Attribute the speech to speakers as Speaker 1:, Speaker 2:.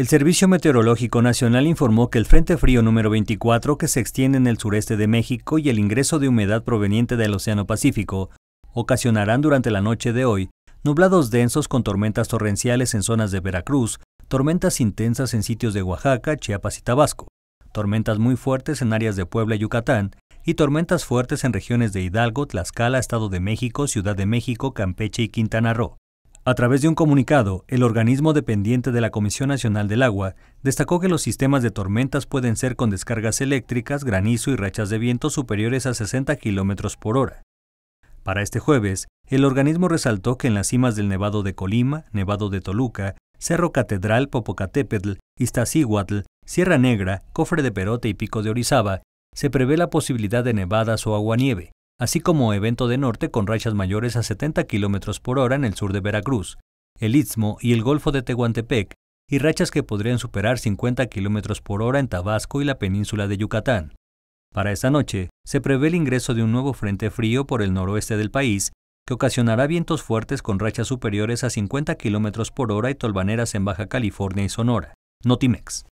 Speaker 1: El Servicio Meteorológico Nacional informó que el Frente Frío número 24, que se extiende en el sureste de México y el ingreso de humedad proveniente del Océano Pacífico, ocasionarán durante la noche de hoy nublados densos con tormentas torrenciales en zonas de Veracruz, tormentas intensas en sitios de Oaxaca, Chiapas y Tabasco, tormentas muy fuertes en áreas de Puebla y Yucatán, y tormentas fuertes en regiones de Hidalgo, Tlaxcala, Estado de México, Ciudad de México, Campeche y Quintana Roo. A través de un comunicado, el organismo dependiente de la Comisión Nacional del Agua destacó que los sistemas de tormentas pueden ser con descargas eléctricas, granizo y rachas de viento superiores a 60 km por hora. Para este jueves, el organismo resaltó que en las cimas del Nevado de Colima, Nevado de Toluca, Cerro Catedral, Popocatépetl, Iztaccíhuatl, Sierra Negra, Cofre de Perote y Pico de Orizaba, se prevé la posibilidad de nevadas o aguanieve así como evento de norte con rachas mayores a 70 km por hora en el sur de Veracruz, el Istmo y el Golfo de Tehuantepec, y rachas que podrían superar 50 km por hora en Tabasco y la península de Yucatán. Para esta noche, se prevé el ingreso de un nuevo frente frío por el noroeste del país, que ocasionará vientos fuertes con rachas superiores a 50 km por hora y tolvaneras en Baja California y Sonora. Notimex.